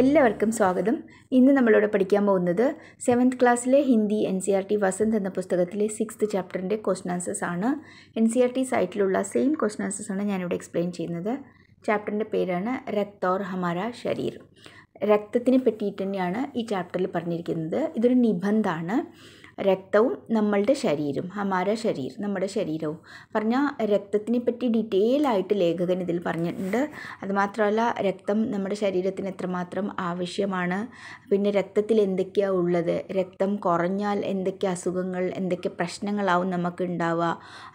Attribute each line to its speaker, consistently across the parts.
Speaker 1: എല്ലാവർക്കും സ്വാഗതം ഇന്ന് നമ്മളിവിടെ പഠിക്കാൻ പോകുന്നത് സെവൻത് ക്ലാസ്സിലെ Hindi N C R T Vasant എന്ന പുസ്തകത്തിലെ സിക്സ്ത് ചാപ്റ്ററിൻ്റെ ക്വസ്റ്റൻ ആൻസേഴ്സ് ആണ് എൻ സി ആർ ടി സൈറ്റിലുള്ള സെയിം ക്വസ്റ്റൻ ആൻസേഴ്സ് ആണ് ഞാനിവിടെ എക്സ്പ്ലെയിൻ ചെയ്യുന്നത് ചാപ്റ്ററിൻ്റെ പേരാണ് രക്ത ഓർ ഹമാര ശരീർ രക്തത്തിനെ പറ്റിയിട്ട് തന്നെയാണ് ഈ ചാപ്റ്ററിൽ പറഞ്ഞിരിക്കുന്നത് ഇതൊരു നിബന്ധാണ് രക്തവും നമ്മളുടെ ശരീരം ഹമാര ശരീർ നമ്മുടെ ശരീരവും പറഞ്ഞാൽ രക്തത്തിനെ പറ്റി ഡീറ്റെയിൽ ആയിട്ട് ലേഖകൻ ഇതിൽ പറഞ്ഞിട്ടുണ്ട് അതുമാത്രമല്ല രക്തം നമ്മുടെ ശരീരത്തിന് എത്രമാത്രം ആവശ്യമാണ് പിന്നെ രക്തത്തിൽ എന്തൊക്കെയാണ് ഉള്ളത് രക്തം കുറഞ്ഞാൽ എന്തൊക്കെ അസുഖങ്ങൾ എന്തൊക്കെ പ്രശ്നങ്ങളാവും നമുക്ക് ഉണ്ടാവുക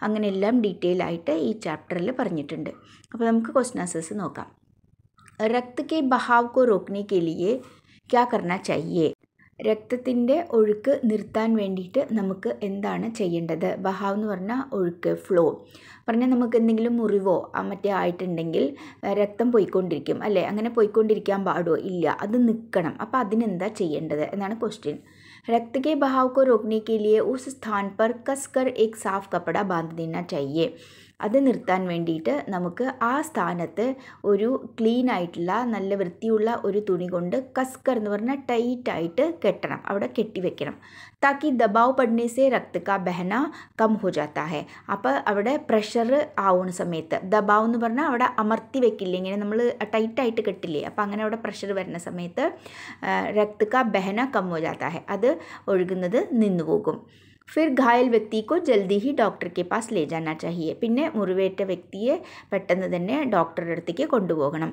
Speaker 1: അങ്ങനെയെല്ലാം ഡീറ്റെയിൽ ആയിട്ട് ഈ ചാപ്റ്ററിൽ പറഞ്ഞിട്ടുണ്ട് അപ്പോൾ നമുക്ക് ക്വസ്റ്റൻ ആൻസേഴ്സ് നോക്കാം रक्त ബഹാവ് बहाव को रोकने के लिए क्या करना चाहिए രക്തത്തിൻ്റെ ഒഴുക്ക് നിർത്താൻ വേണ്ടിയിട്ട് നമുക്ക് എന്താണ് ചെയ്യേണ്ടത് ബഹാവ് എന്ന് പറഞ്ഞാൽ ഒഴുക്ക് ഫ്ലോ പറഞ്ഞാൽ നമുക്ക് എന്തെങ്കിലും മുറിവോ മറ്റേ ആയിട്ടുണ്ടെങ്കിൽ രക്തം പോയിക്കൊണ്ടിരിക്കും അല്ലേ അങ്ങനെ പോയിക്കൊണ്ടിരിക്കാൻ പാടുമോ ഇല്ല അത് നിൽക്കണം അപ്പോൾ അതിനെന്താ ചെയ്യേണ്ടത് എന്നാണ് ക്വസ്റ്റ്യൻ रक्त ബഹാവ് കോ को रोकने के लिए उस स्थान पर कसकर एक साफ कपड़ा बांध देना चाहिए അത് നിർത്താൻ വേണ്ടിയിട്ട് നമുക്ക് ആ സ്ഥാനത്ത് ഒരു ക്ലീൻ ആയിട്ടുള്ള നല്ല വൃത്തിയുള്ള ഒരു തുണി കൊണ്ട് കസ്കർ എന്ന് പറഞ്ഞാൽ ടൈറ്റായിട്ട് കെട്ടണം അവിടെ കെട്ടി വെക്കണം താക്കി ദബാവ് പടിനേസെ രക്തക്ക ബഹന കം ഹോ ജാത്ത അപ്പോൾ അവിടെ പ്രഷർ ആവുന്ന സമയത്ത് ദബാവ് എന്ന് പറഞ്ഞാൽ അവിടെ അമർത്തി വെക്കില്ലേ ഇങ്ങനെ നമ്മൾ ടൈറ്റായിട്ട് കെട്ടില്ലേ അപ്പോൾ അങ്ങനെ അവിടെ പ്രഷർ വരുന്ന സമയത്ത് രക്തക്ക ബഹന കം ഹോ അത് ഒഴുകുന്നത് നിന്നു പോകും फिर घायल व्यक्ति को जल्दी ही डॉक्टर के पास ले जाना चाहिए पिने मुट व्यक्ति पेटे डॉक्टर अड़ेपोम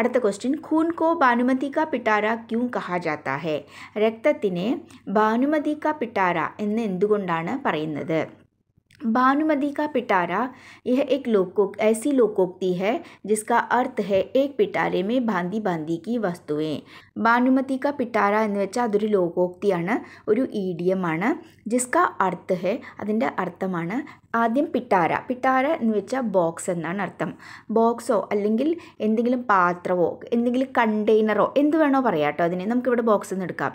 Speaker 1: अड़ क्वस्टन खून को भानुमति का पिटारा क्यों कहा जाता है रक्त भानुमति का पिटारा पर भानुमति का पिटारा यह एक लोको ऐसी लोकोक्ति है जिसका अर्थ है एक पिटारे में बांधी बांधी की वस्तुएं ഭാനുമതിക പിട്ടാര എന്ന് വെച്ചാൽ അതൊരു ലോകോക്തിയാണ് ഒരു ഈഡിയമാണ് ജിസ്ക അർത്ഥ ഹെ അതിൻ്റെ അർത്ഥമാണ് ആദ്യം പിട്ടാര പിട്ടാര എന്ന് വെച്ചാൽ ബോക്സ് എന്നാണ് അർത്ഥം ബോക്സോ അല്ലെങ്കിൽ എന്തെങ്കിലും പാത്രമോ എന്തെങ്കിലും കണ്ടെയ്നറോ എന്ത് വേണോ പറയാം കേട്ടോ അതിനെ നമുക്കിവിടെ ബോക്സ് എന്ന് എടുക്കാം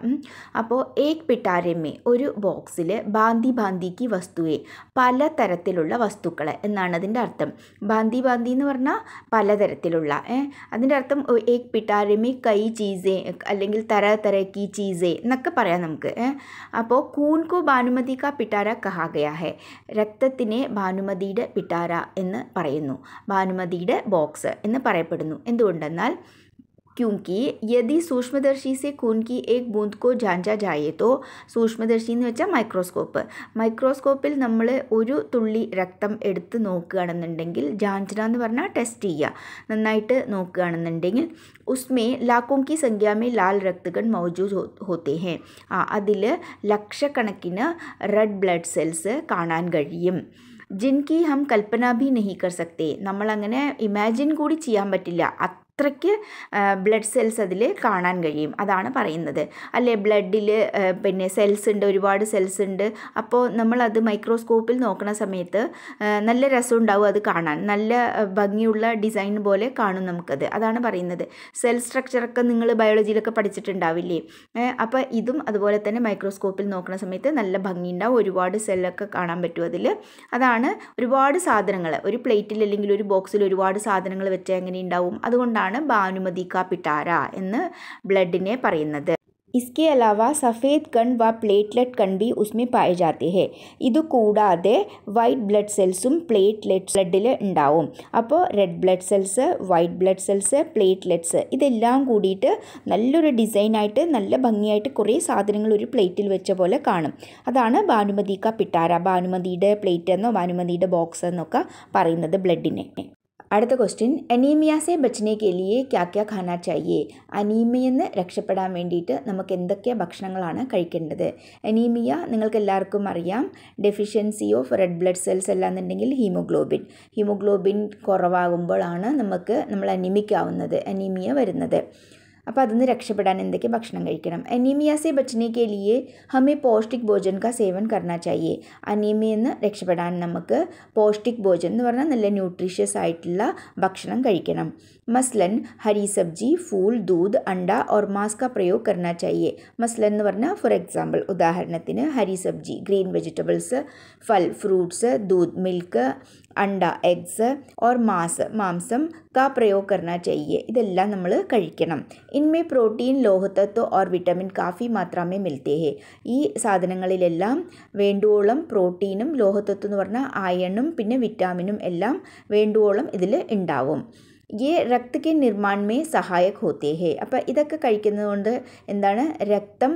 Speaker 1: അപ്പോൾ ഏക് പിട്ടാരമേ ഒരു ബോക്സിൽ ബാന്തി ബാന്തിക്ക് വസ്തുവേ പല തരത്തിലുള്ള വസ്തുക്കളെ എന്നാണ് അതിൻ്റെ അർത്ഥം ബാന്തി ബാന്തി എന്ന് പറഞ്ഞാൽ പലതരത്തിലുള്ള ഏഹ് അതിൻ്റെ അർത്ഥം ഏക് പിട്ടാരമേ കൈ ചീസേ അല്ലെങ്കിൽ തര തരക്കി ചീസേ എന്നൊക്കെ പറയാം നമുക്ക് അപ്പോൾ കൂൺകോ ഭാനുമതി കാ പിട്ടാര കഹാഗയാ ഹെ രക്തത്തിനെ ഭാനുമതിയുടെ പിട്ടാര എന്ന് പറയുന്നു ഭാനുമതിയുടെ ബോക്സ് എന്ന് പറയപ്പെടുന്നു എന്തുകൊണ്ടെന്നാൽ क्योंकि यदि सूक्ष्मदर्शी से खून की एक बूंद को जांचा जाए तो सूक्ष्मदर्शीनचा माइक्रोस्कोप माइक्रोस्कोपिल നമ്മൾ ഒരു തുള്ളി രക്തം എടുത്തു നോക്കുകാണണ്ടെങ്കിൽ जांचനാ എന്ന് പറഞ്ഞ ടെസ്റ്റ് ചെയ്യാ നന്നായിട്ട് നോക്കുകാണണ്ടെങ്കിൽ उसमें ലക്ഷों की संख्या में लाल रक्त कण मौजूद होते हैं ആ അതില ലക്ഷകണക്കിന് റെഡ് ബ്ലഡ് സെൽസ് കാണാൻ കഴിയം जिनकी हम कल्पना भी नहीं कर सकते നമ്മൾ അങ്ങനെ ഇമാജിൻ കൂടി ചെയ്യാൻ പറ്റില്ല അത്രയ്ക്ക് ബ്ലഡ് സെൽസ് അതിൽ കാണാൻ കഴിയും അതാണ് പറയുന്നത് അല്ലെ ബ്ലഡിൽ പിന്നെ സെൽസ് ഉണ്ട് ഒരുപാട് സെൽസ് ഉണ്ട് അപ്പോൾ നമ്മളത് മൈക്രോസ്കോപ്പിൽ നോക്കുന്ന സമയത്ത് നല്ല രസം ഉണ്ടാവും അത് കാണാൻ നല്ല ഭംഗിയുള്ള ഡിസൈൻ പോലെ കാണും നമുക്കത് അതാണ് പറയുന്നത് സെൽ സ്ട്രക്ചറൊക്കെ നിങ്ങൾ ബയോളജിയിലൊക്കെ പഠിച്ചിട്ടുണ്ടാവില്ലേ അപ്പോൾ ഇതും അതുപോലെ തന്നെ മൈക്രോസ്കോപ്പിൽ നോക്കുന്ന സമയത്ത് നല്ല ഉണ്ടാവും ഒരുപാട് സെല്ലൊക്കെ കാണാൻ പറ്റും അതിൽ അതാണ് ഒരുപാട് സാധനങ്ങൾ ഒരു പ്ലേറ്റിൽ അല്ലെങ്കിൽ ഒരു ബോക്സിൽ ഒരുപാട് സാധനങ്ങൾ വെച്ചാൽ എങ്ങനെ ഉണ്ടാവും അതുകൊണ്ടാണ് അതുകൊണ്ടാണ് ഭാനുമതി കാ പിട്ടാര എന്ന് ബ്ലഡിനെ പറയുന്നത് ഇസ്കെ അലാവ സഫേദ് കൺ വ പ്ലേറ്റ്ലെറ്റ് കൺ ബി ഉസ്മി പായ ജാത്തി ഹെ ഇത് കൂടാതെ വൈറ്റ് ബ്ലഡ് സെൽസും പ്ലേറ്റ്ലെറ്റ്സ് ബ്ലഡിൽ ഉണ്ടാവും അപ്പോൾ red blood cells white blood cells platelets ഇതെല്ലാം കൂടിയിട്ട് നല്ലൊരു ഡിസൈനായിട്ട് നല്ല ഭംഗിയായിട്ട് കുറേ സാധനങ്ങൾ ഒരു പ്ലേറ്റിൽ വെച്ച പോലെ കാണും അതാണ് ഭാനുമതി പിട്ടാര ഭാനുമതിയുടെ പ്ലേറ്റ് എന്നോ ഭാനുമതിയുടെ ബോക്സ് എന്നൊക്കെ പറയുന്നത് ബ്ലഡിനെ അടുത്ത ക്വസ്റ്റ്യൻ അനീമിയാസെ സെ ബച്ചനെ കെലിയെ ക്യാ ക്യാ ഖാന ചായേ അനീമിയെന്ന് രക്ഷപ്പെടാൻ വേണ്ടിയിട്ട് നമുക്ക് എന്തൊക്കെ ഭക്ഷണങ്ങളാണ് കഴിക്കേണ്ടത് അനീമിയ നിങ്ങൾക്ക് എല്ലാവർക്കും അറിയാം deficiency of red blood cells അല്ലാന്നുണ്ടെങ്കിൽ ഹീമോഗ്ലോബിൻ ഹീമോഗ്ലോബിൻ കുറവാകുമ്പോഴാണ് നമുക്ക് നമ്മൾ അനീമിക് ആവുന്നത് അനീമിയ വരുന്നത് അപ്പോൾ അതിൽ നിന്ന് രക്ഷപ്പെടാൻ എന്തൊക്കെ ഭക്ഷണം കഴിക്കണം അനീമിയാസെ സെ ബച്ചനെ കെ ലിയെ ഹമേ പൗഷ്ടിക് ഭോജൻ കാ സേവൻ കർണ ചായേ അനീമിയെന്ന് രക്ഷപ്പെടാൻ നമുക്ക് പോഷ്ടിക് ഭോജൻ എന്ന് പറഞ്ഞാൽ നല്ല ന്യൂട്രീഷ്യസ് ആയിട്ടുള്ള ഭക്ഷണം കഴിക്കണം മസ്ലൻ ഹരി സബ്ജി ഫൂൾ ദൂത് അണ്ട ഓർ മാസ് കാ പ്രയോഗ കർണ ചാഹിയെ മസ്ലൻ എന്ന് പറഞ്ഞാൽ ഫോർ എക്സാമ്പിൾ ഉദാഹരണത്തിന് ഹരി സബ്ജി ഗ്രീൻ വെജിറ്റബിൾസ് ഫൽ ഫ്രൂട്ട്സ് ദൂത് മിൽക്ക് അണ്ട എഗ്സ് ഓർ മാസ് മാംസം കാ പ്രയോഗ കർണ ചാഹിയെ ഇതെല്ലാം നമ്മൾ കഴിക്കണം ഇൻമേ പ്രോട്ടീൻ ലോഹതത്വ ഓർ വിറ്റമിൻ കാഫി മാത്രമേ മിൽത്തേഹേ ഈ സാധനങ്ങളിലെല്ലാം വേണ്ടുവോളം പ്രോട്ടീനും ലോഹതത്വം എന്ന് പറഞ്ഞാൽ അയണും പിന്നെ വിറ്റാമിനും എല്ലാം വേണ്ടുവോളം ഇതിൽ ഉണ്ടാവും ये രക്തത്തിൻ്റെ നിർമ്മാണമേ സഹായക ഹോത്തേ ഹേ അപ്പോൾ ഇതൊക്കെ കൊണ്ട് എന്താണ് രക്തം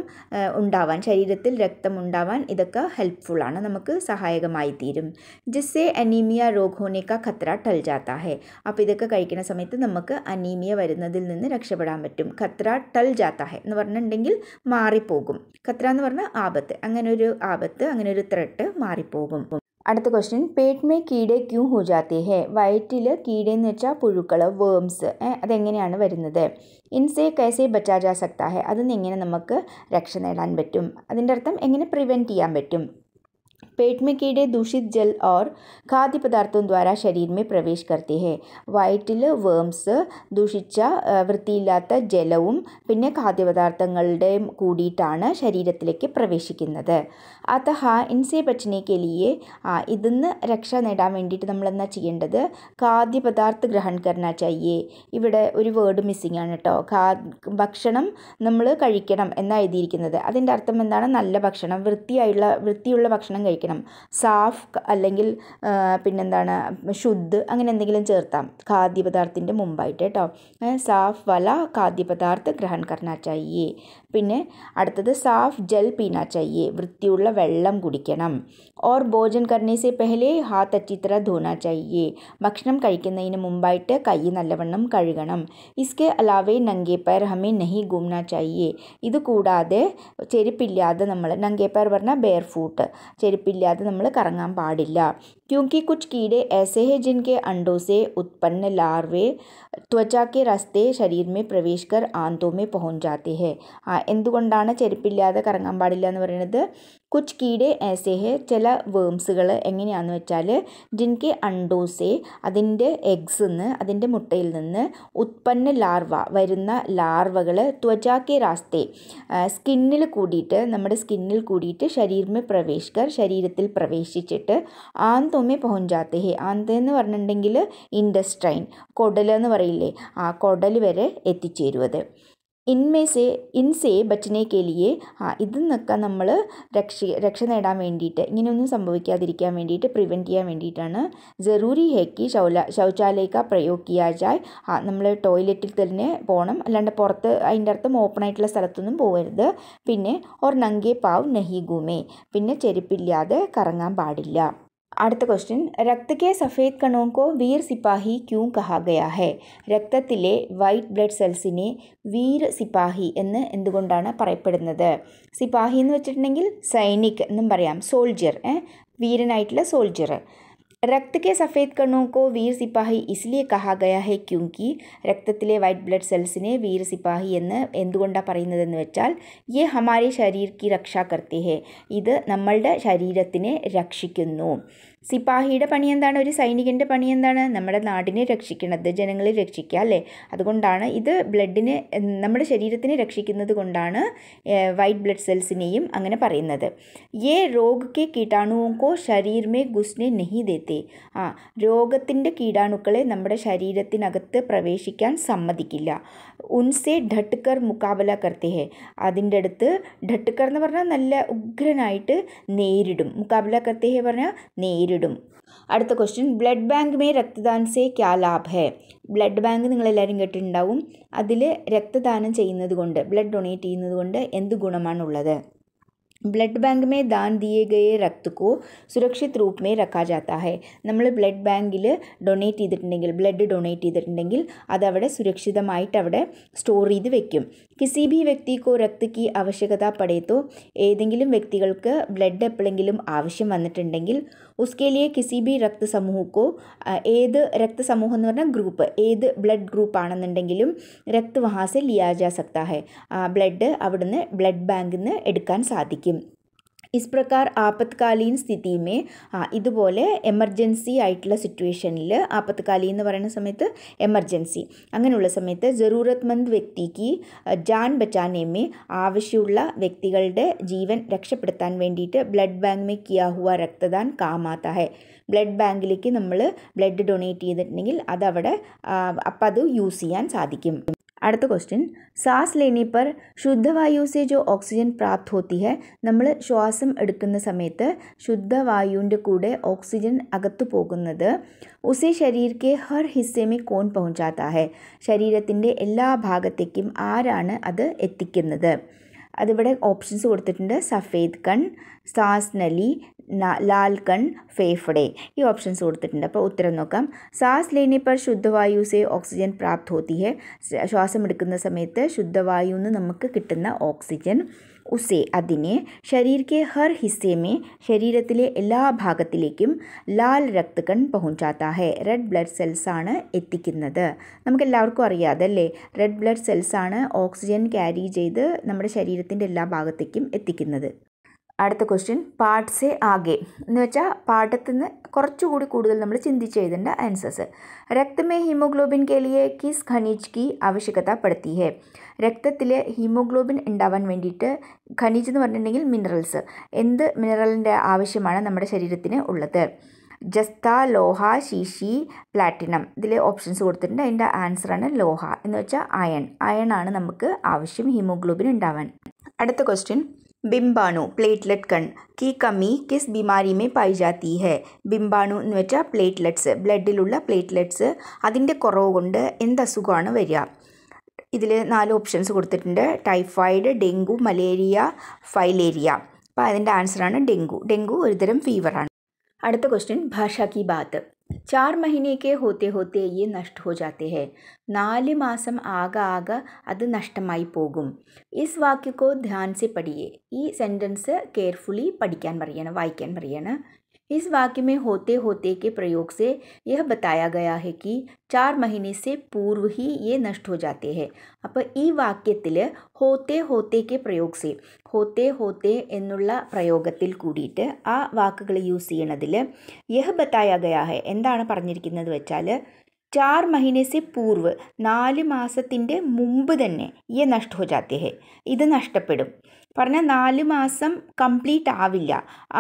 Speaker 1: ഉണ്ടാവാൻ ശരീരത്തിൽ രക്തം ഉണ്ടാവാൻ ഇതൊക്കെ ഹെൽപ്ഫുള്ളാണ് നമുക്ക് സഹായകമായി തീരും ജിസ്സെ അനീമിയ രോഗോനേക്ക ഖത്ര ടൽ ജാത്ത ഹേ അപ്പോൾ ഇതൊക്കെ കഴിക്കുന്ന സമയത്ത് നമുക്ക് അനീമിയ വരുന്നതിൽ നിന്ന് രക്ഷപ്പെടാൻ പറ്റും ഖത്ര ടൽ ജാത്ത ഹേ എന്ന് പറഞ്ഞിട്ടുണ്ടെങ്കിൽ മാറിപ്പോകും ഖത്ര എന്ന് പറഞ്ഞാൽ ആപത്ത് അങ്ങനെ ഒരു ആപത്ത് അങ്ങനെ ഒരു ത്രട്ട് മാറിപ്പോകും അടുത്ത ക്വസ്റ്റ്യൻ പേട്ട്മേ മേ കീടെ ക്യൂ ഹോ ജാത്തി ഹേ വയറ്റിൽ കീടെ എന്ന് വെച്ചാൽ പുഴുക്കൾ വേംസ് അതെങ്ങനെയാണ് വരുന്നത് ഇൻസെ കൈസെ ബച്ചാ ജാ അതിൽ നിന്ന് എങ്ങനെ നമുക്ക് രക്ഷ നേടാൻ പറ്റും അതിൻ്റെ അർത്ഥം എങ്ങനെ പ്രിവെൻറ്റ് ചെയ്യാൻ പറ്റും पेट में कीड़े दूषित जल और खाद्य पदार्थों द्वारा ശരീരം പ്രവേശ കർത്തി വയറ്റിൽ വേംസ് ദൂഷിച്ച വൃത്തിയില്ലാത്ത ജലവും പിന്നെ ഖാദ്യപദാർത്ഥങ്ങളുടെ കൂടിയിട്ടാണ് ശരീരത്തിലേക്ക് പ്രവേശിക്കുന്നത് അതഹ ഇൻസെ ബച്ചനെ കെലിയെ ഇതിന്ന് രക്ഷ നേടാൻ വേണ്ടിയിട്ട് നമ്മൾ എന്താ ചെയ്യേണ്ടത് ഖാദ്യപദാർത്ഥ ഗ്രഹൺ കരണ ചെയ്യേ ഇവിടെ ഒരു വേർഡ് മിസ്സിംഗ് ആണ് കേട്ടോ ഭക്ഷണം നമ്മൾ കഴിക്കണം എന്നാണ് എഴുതിയിരിക്കുന്നത് അതിൻ്റെ അർത്ഥം എന്താണ് നല്ല ഭക്ഷണം വൃത്തിയായുള്ള വൃത്തിയുള്ള ഭക്ഷണം കഴിക്കണം കഴിക്കണം സാഫ് അല്ലെങ്കിൽ പിന്നെന്താണ് ശുദ്ധ് അങ്ങനെ എന്തെങ്കിലും ചേർത്താം ഖാദ്യപദാർത്ഥത്തിൻ്റെ മുമ്പായിട്ട് കേട്ടോ സാഫ് വല ഖാദ്യപദാർത്ഥ ഗ്രഹൺ കർണ പിന്നെ അടുത്തത് സാഫ് ജൽ പീന ചയ്യേ വൃത്തിയുള്ള വെള്ളം കുടിക്കണം ഓർ ഭോജൻ കർണേസെ പെഹലെ ഹാ അച്ചിത്ര ധോന ചയ്യേ ഭക്ഷണം കഴിക്കുന്നതിന് മുമ്പായിട്ട് കൈ നല്ലവണ്ണം കഴുകണം ഇസ്കെ അലാവെ നങ്കേ പയർ ഹമേ നഹി ഗുംന ചയ്യേ ഇത് കൂടാതെ ചെരുപ്പില്ലാതെ നമ്മൾ നങ്കേ പയർ പറഞ്ഞാൽ ബെയർ ഫൂട്ട് ചെരുപ്പില്ലാതെ നമ്മൾ കറങ്ങാൻ പാടില്ല क्योंकि कुछ कीड़े ऐसे हैं जिनके अंडों से उत्पन्न लार्वे त्वचा के रास्ते ശരീരം പ്രവേശിക്കർ ആന്തോമേ പഹുഞ്ചാത്തി ഹെ ആ എന്തുകൊണ്ടാണ് ചെരുപ്പില്ലാതെ കറങ്ങാൻ പാടില്ല എന്ന് പറയുന്നത് കുച്ച് കീടെ ഏസേ ഹെ ചില വേംസുകൾ എങ്ങനെയാണെന്ന് വെച്ചാൽ ജിൻകെ അണ്ടോസെ അതിൻ്റെ എഗ്സ് നിന്ന് അതിൻ്റെ മുട്ടയിൽ നിന്ന് ഉത്പന്ന ലാർവ വരുന്ന ലാർവകൾ ത്വചാക്കെ രാസ്തെ സ്കിന്നിൽ കൂടിയിട്ട് നമ്മുടെ സ്കിന്നിൽ കൂടിയിട്ട് ശരീരം പ്രവേശിക്കർ ശരീരത്തിൽ പ്രവേശിച്ചിട്ട് ആന്ത തുമ്മി में पहुँच जाते ഹേ അന്തെന്ന് പറഞ്ഞിട്ടുണ്ടെങ്കിൽ ഇൻഡസ്ട്രൈൻ കൊടലെന്ന് എന്ന് പറയില്ലേ ആ കൊടൽ വരെ എത്തിച്ചേരുവത് ഇൻമേ സേ ഇൻസേ ബച്ചനെ കെലിയെ ആ ഇതിൽ നിന്നൊക്കെ നമ്മൾ രക്ഷ രക്ഷ നേടാൻ വേണ്ടിയിട്ട് ഇങ്ങനെയൊന്നും സംഭവിക്കാതിരിക്കാൻ വേണ്ടിയിട്ട് പ്രിവെൻറ്റ് ചെയ്യാൻ വേണ്ടിയിട്ടാണ് ജറൂരി ഹേക്കി ശൗല ശൗചാലയക്ക പ്രയോഗ് ചായ് ആ നമ്മൾ ടോയ്ലറ്റിൽ തന്നെ പോകണം അല്ലാണ്ട് പുറത്ത് അതിൻ്റെ അർത്ഥം ഓപ്പൺ ആയിട്ടുള്ള സ്ഥലത്തൊന്നും പോകരുത് പിന്നെ ഓർ നങ്കേ പാവ് നഹി ഗുമേ പിന്നെ ചെരുപ്പില്ലാതെ കറങ്ങാൻ പാടില്ല അടുത്ത ക്വസ്റ്റ്യൻ രക്തക്കെ സഫേദ് കണോം വീർ സിപ്പാഹി ക്യൂ കഹാ രക്തത്തിലെ വൈറ്റ് ബ്ലഡ് സെൽസിനെ വീർ സിപ്പാഹി എന്ന് എന്തുകൊണ്ടാണ് പറയപ്പെടുന്നത് സിപ്പാഹി എന്ന് വെച്ചിട്ടുണ്ടെങ്കിൽ സൈനിക് എന്നും പറയാം സോൾജിയർ വീരനായിട്ടുള്ള സോൾജിയർ रक्त के सफ़ेद कणों को वीर सिपाही इसलिए कहा गया है क्योंकि രക്തത്തിലെ വൈറ്റ് ബ്ലഡ് സെൽസിനെ വീർ സിപ്പാഹി എന്ന് എന്തുകൊണ്ടാണ് പറയുന്നതെന്ന് വെച്ചാൽ യേ ഹമാരെ ശരീർ കി രക്ഷ കർത്തേ ഹേ ഇത് നമ്മളുടെ ശരീരത്തിനെ രക്ഷിക്കുന്നു സിപ്പാഹിയുടെ പണി എന്താണ് ഒരു സൈനികൻ്റെ പണി എന്താണ് നമ്മുടെ നാടിനെ രക്ഷിക്കണത് ജനങ്ങളെ രക്ഷിക്കുക അല്ലേ അതുകൊണ്ടാണ് ഇത് ബ്ലഡിനെ നമ്മുടെ ശരീരത്തിനെ രക്ഷിക്കുന്നത് കൊണ്ടാണ് വൈറ്റ് ബ്ലഡ് സെൽസിനെയും അങ്ങനെ പറയുന്നത് ഏ രോഗ് കീടാണുക്കോ ശരീരമേ ഗുസ്നെ നെഹി ദേത്തെ ആ രോഗത്തിൻ്റെ കീടാണുക്കളെ നമ്മുടെ ശരീരത്തിനകത്ത് പ്രവേശിക്കാൻ സമ്മതിക്കില്ല ഉൻസെ ഢട്ട്കർ മുക്കാബല കർത്തേ ഹെ അതിൻ്റെ അടുത്ത് ഢട്ട്കർ എന്ന് പറഞ്ഞാൽ നല്ല ഉഗ്രനായിട്ട് നേരിടും മുക്കാബല കർത്തേ ഹെ പറഞ്ഞാൽ നേരിടും അടുത്ത ക്വസ്റ്റ്യൻ ബ്ലഡ് ബാങ്ക് മേ രക്തദാൻ സേ ക്യാ ലാഭ് ഹെ ബ്ലഡ് ബാങ്ക് നിങ്ങളെല്ലാവരും കേട്ടിട്ടുണ്ടാവും അതിൽ രക്തദാനം ചെയ്യുന്നത് കൊണ്ട് ബ്ലഡ് ഡൊണേറ്റ് ചെയ്യുന്നത് കൊണ്ട് എന്ത് ഗുണമാണുള്ളത് ബ്ലഡ് ബാങ്ക് മേ ദാൻ ദിയേ ഗയെ രക്ത് കോ സുരക്ഷിത് റൂപ്പ് മേ റക്കാ ജാത്താ ഹെ നമ്മൾ ബ്ലഡ് ബാങ്കിൽ ഡൊണേറ്റ് ചെയ്തിട്ടുണ്ടെങ്കിൽ ബ്ലഡ് ഡൊണേറ്റ് ചെയ്തിട്ടുണ്ടെങ്കിൽ അതവിടെ സുരക്ഷിതമായിട്ട് അവിടെ സ്റ്റോർ ചെയ്ത് വെക്കും കിസി ബി വ്യക്തിക്കോ രക്തക്ക് ആവശ്യകത പടയത്തോ ഏതെങ്കിലും വ്യക്തികൾക്ക് ബ്ലഡ് എപ്പോഴെങ്കിലും ആവശ്യം വന്നിട്ടുണ്ടെങ്കിൽ ഉസ്കേലിയെ കിസി ബി രക്തസമൂഹക്കോ ഏത് രക്തസമൂഹം എന്ന് പറഞ്ഞാൽ ഗ്രൂപ്പ് ഏത് ബ്ലഡ് ഗ്രൂപ്പ് ആണെന്നുണ്ടെങ്കിലും രക്ത് വഹാസെ ലിയാ ജാ ബ്ലഡ് അവിടുന്ന് ബ്ലഡ് ബാങ്കിൽ നിന്ന് എടുക്കാൻ സാധിക്കും इस प्रकार ആപത്കാലീൻ സ്ഥിതിമേ ആ ഇതുപോലെ എമർജൻസി ആയിട്ടുള്ള സിറ്റുവേഷനിൽ ആപത്കാലീൻ എന്ന് പറയുന്ന സമയത്ത് എമർജൻസി അങ്ങനെയുള്ള സമയത്ത് ജറൂറത്മന്ദ് വ്യക്തിക്ക് ജാൻ ബച്ചാനേമേ ആവശ്യമുള്ള വ്യക്തികളുടെ ജീവൻ രക്ഷപ്പെടുത്താൻ വേണ്ടിയിട്ട് ബ്ലഡ് ബാങ്ക് മേ കിയാ ഹുവ രക്തദാൻ കാമാത്ത ഹെ ബ്ലഡ് ബാങ്കിലേക്ക് നമ്മൾ ബ്ലഡ് ഡൊണേറ്റ് ചെയ്തിട്ടുണ്ടെങ്കിൽ അതവിടെ അപ്പം അത് യൂസ് ചെയ്യാൻ സാധിക്കും അടുത്ത ക്വസ്റ്റ്യൻ സാസ് लेने पर ശുദ്ധവായു സെ ജോ ഓക്സിജൻ പ്രാപ്ത് ഹോത്തി ഹെ നമ്മൾ ശ്വാസം എടുക്കുന്ന സമയത്ത് ശുദ്ധവായുവിൻ്റെ കൂടെ ഓക്സിജൻ അകത്തു പോകുന്നത് ഉസേ ശരീർ ഹർ ഹിസ്സേമി കോൺ പहुंचाता ഹെ ശരീരത്തിൻ്റെ എല്ലാ ഭാഗത്തേക്കും ആരാണ് അത് എത്തിക്കുന്നത് അതിവിടെ ഓപ്ഷൻസ് കൊടുത്തിട്ടുണ്ട് സഫേദ് കൺ സാസ് നലി ലാൽകൺ फेफड़े ഈ ഓപ്ഷൻസ് കൊടുത്തിട്ടുണ്ട് അപ്പോൾ ഉത്തരം നോക്കാം സാസ് ലേനിപ്പർ പർ ശുദ്ധവായു സെ ഓക്സിജൻ പ്രാപ്ത ഹോത്തി ഹെ ശ്വാസം എടുക്കുന്ന സമയത്ത് ശുദ്ധവായു നിന്ന് നമുക്ക് കിട്ടുന്ന ഓക്സിജൻ ഉസേ അതിനെ ശരീരക്കെ ഹർ ഹിസ്സേമേ ശരീരത്തിലെ എല്ലാ ഭാഗത്തിലേക്കും ലാൽ രക്തകൺ പहुंचाता ഹെ റെഡ് ബ്ലഡ് സെൽസ് ആണ് എത്തിക്കുന്നത് നമുക്കെല്ലാവർക്കും അറിയാതല്ലേ റെഡ് ബ്ലഡ് സെൽസാണ് ഓക്സിജൻ ക്യാരി ചെയ്ത് നമ്മുടെ ശരീരത്തിൻ്റെ എല്ലാ ഭാഗത്തേക്കും എത്തിക്കുന്നത് അടുത്ത ക്വസ്റ്റ്യൻ പാർട്സേ ആകെ എന്ന് വെച്ചാൽ പാട്ടത്തിൽ നിന്ന് കുറച്ചുകൂടി കൂടുതൽ നമ്മൾ ചിന്തിച്ച് എഴുതേണ്ട ആൻസേഴ്സ് രക്തമേ ഹീമോഗ്ലോബിൻ കെലിയെ കിസ് ഖനിജ് കി ആവശ്യകത പെടുത്തി ഹേ രക്തത്തിലെ ഹീമോഗ്ലോബിൻ ഉണ്ടാവാൻ വേണ്ടിയിട്ട് ഖനിജ് എന്ന് പറഞ്ഞിട്ടുണ്ടെങ്കിൽ മിനറൽസ് എന്ത് മിനറലിൻ്റെ ആവശ്യമാണ് നമ്മുടെ ശരീരത്തിന് ഉള്ളത് ജസ്ത ലോഹ ശീശി പ്ലാറ്റിനം ഇതിൽ ഓപ്ഷൻസ് കൊടുത്തിട്ടുണ്ട് അതിൻ്റെ ആൻസറാണ് ലോഹ എന്ന് വെച്ചാൽ അയൺ അയൺ ആണ് നമുക്ക് ആവശ്യം ഹീമോഗ്ലോബിൻ ഉണ്ടാവാൻ അടുത്ത ക്വസ്റ്റ്യൻ बिम्बाणु प्लेटलेट कण की कमी किस बीमारी में पाई जाती है ബിംബാണു എന്ന് വെച്ചാൽ പ്ലേറ്റ്ലെറ്റ്സ് ബ്ലഡിലുള്ള പ്ലേറ്റ്ലെറ്റ്സ് അതിൻ്റെ കുറവ് കൊണ്ട് എന്തസുഖമാണ് വരിക ഇതിൽ നാല് ഓപ്ഷൻസ് കൊടുത്തിട്ടുണ്ട് ടൈഫോയിഡ് ഡെങ്കു മലേറിയ ഫൈലേരിയ അപ്പോൾ അതിൻ്റെ ആൻസറാണ് ഡെങ്കു ഡെങ്കു ഒരുതരം ഫീവറാണ് അടുത്ത ക്വസ്റ്റ്യൻ ഭാഷ കി ബാത്ത് चार महीने के होते होते ये नष्ट हो जाते हैं नाल मासम आग आग अद नष्ट पोगुम इस वाक्य को ध्यान से पढ़िए ई सेंटेंस केयरफुली पढ़ी मरियाना वाईक इस वाक्य में होते होते के प्रयोग से यह बताया गया है कि चार महीने से पूर्व ही ये नष्ट हो जाते हैं അപ്പോൾ ഈ होते ഹോത്തെ ഹോത്തേക്ക് പ്രയോഗ സെ होते ഹോത്തെ എന്നുള്ള പ്രയോഗത്തിൽ കൂടിയിട്ട് ആ വാക്കുകൾ യൂസ് ചെയ്യണതിൽ यह बताया गया है എന്താണ് പറഞ്ഞിരിക്കുന്നത് चार ചാർ से പൂർവ് നാല് മാസത്തിൻ്റെ മുമ്പ് തന്നെ ഈ നഷ്ട ഹോ ജാത്തെ ഹെ ഇത് നഷ്ടപ്പെടും പറഞ്ഞ നാല് മാസം കംപ്ലീറ്റ് ആവില്ല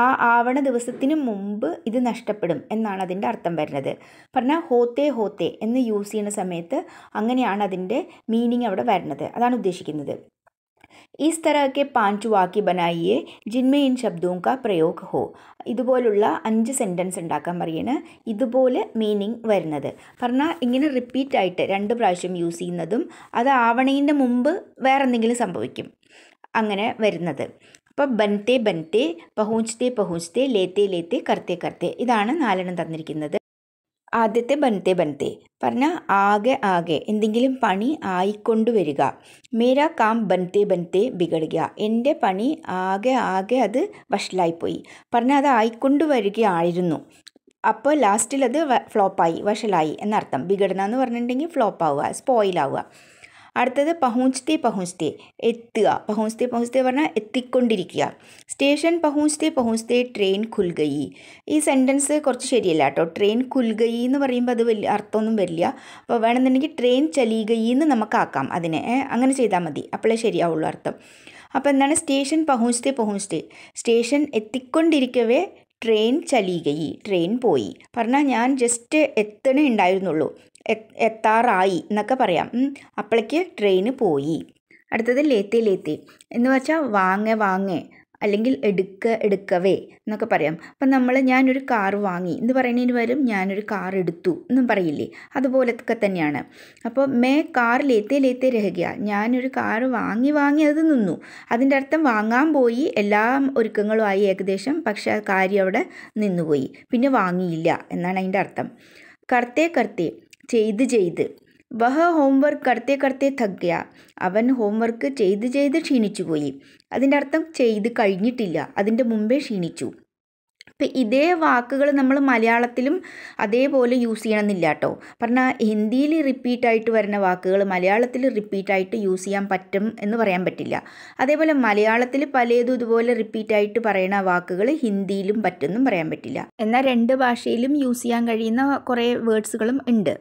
Speaker 1: ആ ആവണ ദിവസത്തിന് മുമ്പ് ഇത് നഷ്ടപ്പെടും എന്നാണ് അതിൻ്റെ അർത്ഥം വരുന്നത് പറഞ്ഞാൽ ഹോത്തേ ഹോത്തേ എന്ന് യൂസ് ചെയ്യുന്ന സമയത്ത് അങ്ങനെയാണ് അതിൻ്റെ മീനിങ് അവിടെ വരുന്നത് അതാണ് ഉദ്ദേശിക്കുന്നത് ഈസ് തരഹക്കെ പാഞ്ചു വാക്കി ബനായിയെ ജിന്മേ ശബ്ദവും ക പ്രയോഗ ഹോ ഇതുപോലുള്ള അഞ്ച് സെൻറ്റൻസ് ഉണ്ടാക്കാൻ പറയുന്ന ഇതുപോലെ മീനിങ് വരുന്നത് പറഞ്ഞാൽ ഇങ്ങനെ റിപ്പീറ്റ് ആയിട്ട് രണ്ട് പ്രാവശ്യം യൂസ് ചെയ്യുന്നതും അത് ആവണേൻ്റെ മുമ്പ് വേറെ എന്തെങ്കിലും സംഭവിക്കും അങ്ങനെ വരുന്നത് അപ്പോൾ ബൻത്തെ ബൻത്തെ പഹൂഞ്ചത്തെ പഹൂഞ്ചത്തെ ലേത്തെ ലേത്തെ കർത്തെ കർത്തെ ഇതാണ് നാലെണ്ണം തന്നിരിക്കുന്നത് ആദ്യത്തെ ബൻത്തെ ബൻത്തെ പറഞ്ഞാൽ ആകെ ആകെ എന്തെങ്കിലും പണി ആയിക്കൊണ്ട് വരിക മേരാ കാം ബൻത്തെ ബൻത്തെ ബിഗടുക എൻ്റെ പണി ആകെ ആകെ അത് വഷലായിപ്പോയി പറഞ്ഞാൽ അത് ആയിക്കൊണ്ട് വരികയായിരുന്നു അപ്പോൾ ലാസ്റ്റിൽ അത് ഫ്ലോപ്പായി വഷലായി എന്നർത്ഥം ബിഗടുന്ന എന്ന് പറഞ്ഞിട്ടുണ്ടെങ്കിൽ ആവുക സ്പോയിലാവുക അടുത്തത് പഹൂഞ്ച്തി പഹൂഞ്ച്തി എത്തുക പഹൂഞ്ച്തി പഹൂഞ്ച്തി പറഞ്ഞാൽ എത്തിക്കൊണ്ടിരിക്കുക സ്റ്റേഷൻ പഹൂഞ്ച്തി പഹൂഞ്ച്തി ട്രെയിൻ ഖുൽഗയി ഈ സെൻറ്റൻസ് കുറച്ച് ശരിയല്ല കേട്ടോ ട്രെയിൻ ഖുൽഗയി എന്ന് പറയുമ്പോൾ അത് വലിയ അർത്ഥമൊന്നും വരില്ല അപ്പോൾ വേണമെന്നുണ്ടെങ്കിൽ ട്രെയിൻ ചലീഗയി എന്ന് നമുക്കാക്കാം അതിനെ അങ്ങനെ ചെയ്താൽ മതി അപ്പോഴേ ശരിയാവുള്ളൂ അർത്ഥം അപ്പോൾ എന്താണ് സ്റ്റേഷൻ പഹൂഞ്ച്തി പഹൂഞ്ച്തി സ്റ്റേഷൻ എത്തിക്കൊണ്ടിരിക്കവേ ട്രെയിൻ ചലീകയി ട്രെയിൻ പോയി പറഞ്ഞാൽ ഞാൻ ജസ്റ്റ് എത്തണേ ഉണ്ടായിരുന്നുള്ളൂ എത്താറായി എന്നൊക്കെ പറയാം അപ്പോഴേക്ക് ട്രെയിന് പോയി അടുത്തത് ലേത്തി ലേത്തി എന്ന് വെച്ചാൽ വാങ്ങേ വാങ്ങേ അല്ലെങ്കിൽ എടുക്ക എടുക്കവേ എന്നൊക്കെ പറയാം അപ്പം നമ്മൾ ഞാനൊരു കാർ വാങ്ങി എന്ന് പറയുന്നതിന് പകരം ഞാനൊരു കാർ എടുത്തു എന്നും പറയില്ലേ അതുപോലൊക്കെ തന്നെയാണ് അപ്പോൾ മേ കാർ ലേത്തേ ലേത്തേ രഹകിയ ഞാനൊരു കാർ വാങ്ങി വാങ്ങി അത് നിന്നു അതിൻ്റെ അർത്ഥം വാങ്ങാൻ പോയി എല്ലാ ഒരുക്കങ്ങളുമായി ഏകദേശം പക്ഷെ ആ കാര്യം അവിടെ നിന്നുപോയി പിന്നെ വാങ്ങിയില്ല എന്നാണ് അതിൻ്റെ അർത്ഥം കർത്തേ കർത്തേ ചെയ്ത് ചെയ്ത് വഹ ഹോംവർക്ക് കടത്തെ കടത്തെ തഗ്യ അവൻ ഹോംവർക്ക് ചെയ്ത് ചെയ്ത് ക്ഷീണിച്ചുപോയി അതിൻ്റെ അർത്ഥം ചെയ്ത് കഴിഞ്ഞിട്ടില്ല അതിൻ്റെ മുമ്പേ ക്ഷീണിച്ചു ഇപ്പം ഇതേ വാക്കുകൾ നമ്മൾ മലയാളത്തിലും അതേപോലെ യൂസ് ചെയ്യണമെന്നില്ല കേട്ടോ പറഞ്ഞാൽ ഹിന്ദിയിൽ റിപ്പീറ്റായിട്ട് വരുന്ന വാക്കുകൾ മലയാളത്തിൽ റിപ്പീറ്റായിട്ട് യൂസ് ചെയ്യാൻ പറ്റും എന്ന് പറയാൻ പറ്റില്ല അതേപോലെ മലയാളത്തിൽ പലതും ഇതുപോലെ റിപ്പീറ്റായിട്ട് പറയുന്ന വാക്കുകൾ ഹിന്ദിയിലും പറ്റുമെന്നും പറയാൻ പറ്റില്ല എന്നാൽ രണ്ട് ഭാഷയിലും യൂസ് ചെയ്യാൻ കഴിയുന്ന കുറേ വേർഡ്സുകളും ഉണ്ട്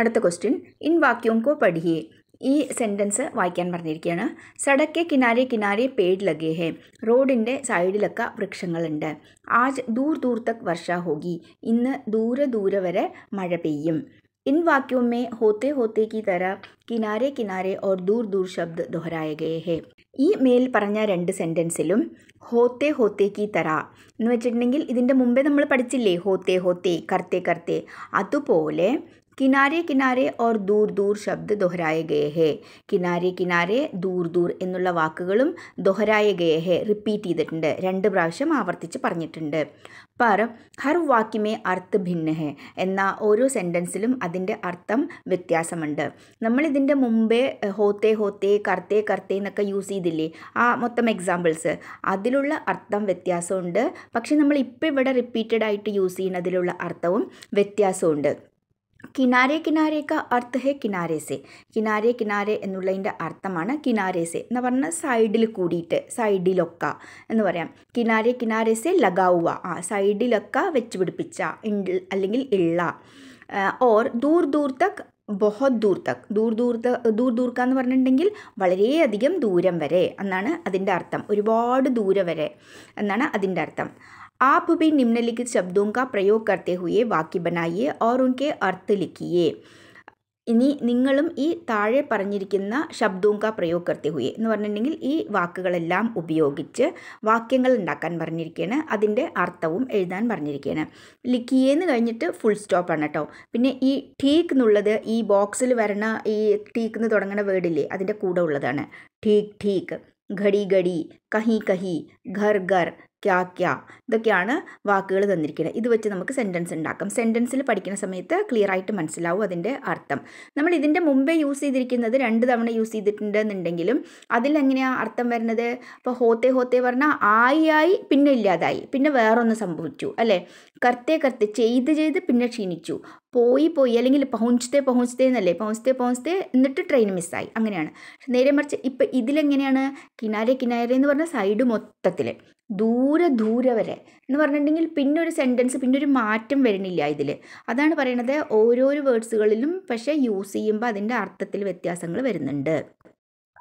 Speaker 1: അടുത്ത ക്വസ്റ്റ്യൻ ഇൻ വാക്യൂം കോ പഠിയേ ഈ സെൻറ്റൻസ് വായിക്കാൻ പറഞ്ഞിരിക്കുകയാണ് സടക്കെ കിനാരെ കിനാരെ പേഡ് ലഗേ ഹെ റോഡിൻ്റെ സൈഡിലൊക്കെ വൃക്ഷങ്ങളുണ്ട് ആജ് ദൂർ ദൂർ തക് വർഷ ഹോഗി ഇന്ന് ദൂരെ ദൂരെ വരെ മഴ പെയ്യും ഇൻ वाक्यों മേ ഹോത്തെ ഹോത്തേ കി തര കിനാരെ കിനാരെ ഓർ ദൂർ ദൂർ ശബ്ദ് ദോഹരായകയെ ഹെ ഈ മേൽ പറഞ്ഞ രണ്ട് സെൻറ്റൻസിലും ഹോത്തെ ഹോത്തേ കി തറ എന്ന് വെച്ചിട്ടുണ്ടെങ്കിൽ ഇതിൻ്റെ മുമ്പേ നമ്മൾ പഠിച്ചില്ലേ ഹോത്തെ ഹോത്തേ കർത്തേ കർത്തേ അതുപോലെ കിനാരെ കിനാരെ ഓർ ദൂർ ദൂർ ശബ്ദ ദോഹരായ ഗയേ ഹേ കിനാരെ കിനാരെ ദൂർ ദൂർ എന്നുള്ള വാക്കുകളും ദോഹരായ ഗയ ഹെ റിപ്പീറ്റ് ചെയ്തിട്ടുണ്ട് രണ്ട് പ്രാവശ്യം ആവർത്തിച്ച് പറഞ്ഞിട്ടുണ്ട് പർ ഹർ വാക്യമേ അർത്ഥ ഭിന്ന ഹേ എന്ന ഓരോ സെൻറ്റൻസിലും അതിൻ്റെ അർത്ഥം വ്യത്യാസമുണ്ട് നമ്മളിതിൻ്റെ മുമ്പേ ഹോത്തേ ഹോത്തേ കർത്തേ കർത്തേ എന്നൊക്കെ യൂസ് ചെയ്തില്ലേ ആ മൊത്തം എക്സാമ്പിൾസ് അതിലുള്ള അർത്ഥം വ്യത്യാസമുണ്ട് പക്ഷെ നമ്മൾ ഇപ്പോൾ ഇവിടെ റിപ്പീറ്റഡ് ആയിട്ട് യൂസ് ചെയ്യുന്നതിലുള്ള അർത്ഥവും വ്യത്യാസമുണ്ട് കിനാരെ കിനാരേക്ക അർത്ഥ ഹെ കിനാരേസെ കിനാരെ കിനാരെ എന്നുള്ളതിൻ്റെ അർത്ഥമാണ് കിനാരേസെ എന്ന് പറഞ്ഞാൽ സൈഡിൽ കൂടിയിട്ട് സൈഡിലൊക്ക എന്ന് പറയാം കിനാരെ കിനാരേസെ ലഗാവുക ആ സൈഡിലൊക്ക വെച്ച് പിടിപ്പിച്ച അല്ലെങ്കിൽ ഇള്ള ഓർ ദൂർ ദൂർ തക് ബൊഹത് ദൂർ തക് ദൂർ ദൂർ ദൂർ ദൂർക്ക എന്ന് പറഞ്ഞിട്ടുണ്ടെങ്കിൽ വളരെയധികം ദൂരം വരെ എന്നാണ് അതിൻ്റെ അർത്ഥം ഒരുപാട് ദൂരം വരെ എന്നാണ് അതിൻ്റെ അർത്ഥം आप भी निम्नलिखित शब्दों का प्रयोग करते हुए वाक्य बनाइए और उनके अर्थ लिखिए ഇനി നിങ്ങളും ഈ താഴെ പറഞ്ഞിരിക്കുന്ന ശബ്ദവും കാ പ്രയോഗ ഹുയെ എന്ന് പറഞ്ഞിട്ടുണ്ടെങ്കിൽ ഈ വാക്കുകളെല്ലാം ഉപയോഗിച്ച് വാക്യങ്ങൾ ഉണ്ടാക്കാൻ പറഞ്ഞിരിക്കുകയാണ് അതിൻ്റെ അർത്ഥവും എഴുതാൻ പറഞ്ഞിരിക്കുകയാണ് ലിക്കിയെന്ന് കഴിഞ്ഞിട്ട് ഫുൾ സ്റ്റോപ്പ് ആണ് കേട്ടോ പിന്നെ ഈ ടീക്ക് എന്നുള്ളത് ഈ ബോക്സിൽ വരണ ഈ ടീക്ക് എന്ന് തുടങ്ങുന്ന വേർഡില്ലേ അതിൻ്റെ കൂടെ ഉള്ളതാണ് ടീക്ക് ടീക്ക് ഘടി ഘടി കഹി കഹി ഘർ ഘർ ക്യാ ക്യാ ഇതൊക്കെയാണ് വാക്കുകൾ തന്നിരിക്കുന്നത് ഇത് വെച്ച് നമുക്ക് സെൻറ്റൻസ് ഉണ്ടാക്കാം സെൻറ്റൻസിൽ പഠിക്കുന്ന സമയത്ത് ക്ലിയർ ആയിട്ട് മനസ്സിലാവും അതിൻ്റെ അർത്ഥം നമ്മൾ ഇതിൻ്റെ മുമ്പേ യൂസ് ചെയ്തിരിക്കുന്നത് രണ്ട് തവണ യൂസ് ചെയ്തിട്ടുണ്ടെന്നുണ്ടെങ്കിലും എങ്ങനെയാണ് അർത്ഥം വരുന്നത് അപ്പോൾ ഹോത്തെ ഹോത്തേ പറഞ്ഞാൽ ആയി ആയി പിന്നെ ഇല്ലാതായി പിന്നെ വേറൊന്ന് സംഭവിച്ചു അല്ലേ കർത്തേ കർത്തെ ചെയ്ത് ചെയ്ത് പിന്നെ ക്ഷീണിച്ചു പോയി പോയി അല്ലെങ്കിൽ പൗഞ്ചത്തെ പൗഞ്ചത്തെ എന്നല്ലേ പൗഞ്ചത്തെ പൗഞ്ചത്തെ എന്നിട്ട് ട്രെയിൻ മിസ്സായി അങ്ങനെയാണ് നേരെ മറിച്ച് ഇപ്പം ഇതിലെങ്ങനെയാണ് കിനാരെ കിനാരെ എന്ന് പറഞ്ഞാൽ പറഞ്ഞ സൈഡ് മൊത്തത്തിൽ ദൂരെ ദൂരെ വരെ എന്ന് പറഞ്ഞിട്ടുണ്ടെങ്കിൽ പിന്നെ ഒരു സെൻറ്റൻസ് പിന്നെ ഒരു മാറ്റം വരുന്നില്ല ഇതിൽ അതാണ് പറയണത് ഓരോരോ വേർഡ്സുകളിലും പക്ഷേ യൂസ് ചെയ്യുമ്പോൾ അതിൻ്റെ അർത്ഥത്തിൽ വ്യത്യാസങ്ങൾ വരുന്നുണ്ട്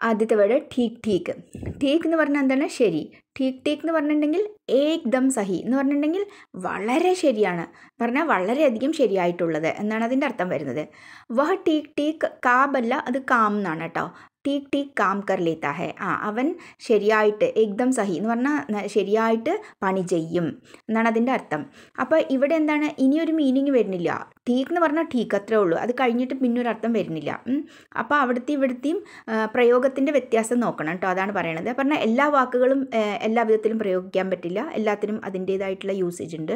Speaker 1: ആദ്യത്തെ വേർഡ് ടീക്ക് ടീക്ക് ടീക്ക് എന്ന് പറഞ്ഞാൽ എന്താണ് ശരി ടീക്ക് ടീക്ക് എന്ന് പറഞ്ഞിട്ടുണ്ടെങ്കിൽ ഏക്ദം സഹി എന്ന് പറഞ്ഞിട്ടുണ്ടെങ്കിൽ വളരെ ശരിയാണ് പറഞ്ഞാൽ വളരെയധികം ശരിയായിട്ടുള്ളത് എന്നാണ് അതിൻ്റെ അർത്ഥം വരുന്നത് വഹ ടീക്ക് ടീക്ക് കാബല്ല അത് കാം എന്നാണ് കേട്ടോ ടീക്ക് ടീക്ക് കാം കർ ലേത്ത ഹെ ആ അവൻ ശരിയായിട്ട് ഏകദം സഹി എന്ന് പറഞ്ഞാൽ ശരിയായിട്ട് പണി ചെയ്യും എന്നാണ് അതിൻ്റെ അർത്ഥം അപ്പോൾ ഇവിടെ എന്താണ് ഇനിയൊരു മീനിങ് വരുന്നില്ല ടീക്ക് എന്ന് പറഞ്ഞാൽ ടീക്ക് അത്രേ ഉള്ളൂ അത് കഴിഞ്ഞിട്ട് പിന്നെ ഒരു അർത്ഥം വരുന്നില്ല അപ്പോൾ അവിടുത്തെ ഇവിടുത്തെയും പ്രയോഗത്തിൻ്റെ വ്യത്യാസം നോക്കണം കേട്ടോ അതാണ് പറയണത് പറഞ്ഞാൽ എല്ലാ വാക്കുകളും എല്ലാ വിധത്തിലും പ്രയോഗിക്കാൻ പറ്റില്ല എല്ലാത്തിനും അതിൻ്റേതായിട്ടുള്ള യൂസേജ് ഉണ്ട്